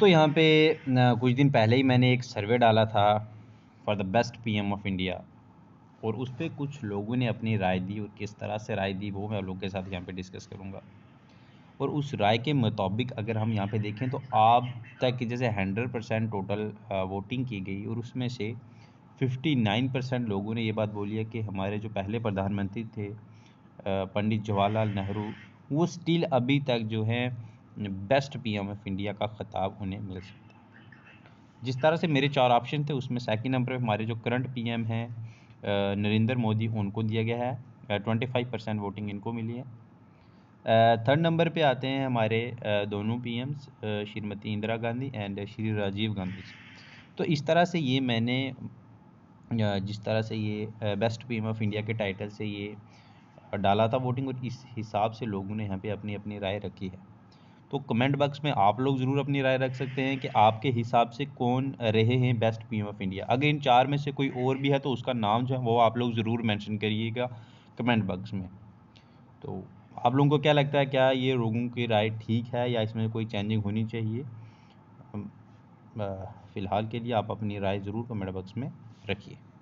तो यहाँ पे कुछ दिन पहले ही मैंने एक सर्वे डाला था for the best PM of India और उस पर कुछ लोगों ने अपनी राय दी और किस तरह से राय दी वो मैं आप लोगों के साथ यहाँ पे डिस्कस करूँगा और उस राय के मुताबिक अगर हम यहाँ पे देखें तो आप तक जैसे हंड्रेड परसेंट टोटल वोटिंग की गई और उसमें से फिफ्टी नाइन परसेंट लोगों ने ये बात बोली है कि हमारे जो पहले प्रधानमंत्री थे पंडित जवाहरलाल नेहरू वो स्टिल अभी तक जो हैं बेस्ट एम ऑफ इंडिया का खिताब उन्हें मिल सकता है जिस तरह से मेरे चार ऑप्शन थे उसमें सेकेंड नंबर पर हमारे जो करंट एम हैं नरेंद्र मोदी उनको दिया गया है ट्वेंटी फाइव परसेंट वोटिंग इनको मिली है थर्ड नंबर पे आते हैं हमारे दोनों पीएम्स श्रीमती इंदिरा गांधी एंड श्री राजीव गांधी तो इस तरह से ये मैंने जिस तरह से ये बेस्ट पीएम ऑफ इंडिया के टाइटल से ये डाला था वोटिंग और इस हिसाब से लोगों ने यहाँ पे अपनी अपनी राय रखी है तो कमेंट बॉक्स में आप लोग ज़रूर अपनी राय रख सकते हैं कि आपके हिसाब से कौन रहे हैं बेस्ट पीएम ऑफ इंडिया अगर इन चार में से कोई और भी है तो उसका नाम जो है वो आप लोग ज़रूर मैंशन करिएगा कमेंट बॉक्स में तो आप लोगों को क्या लगता है क्या ये लोगों की राय ठीक है या इसमें कोई चेंजिंग होनी चाहिए फ़िलहाल के लिए आप अपनी राय ज़रूर कमेंट बॉक्स में रखिए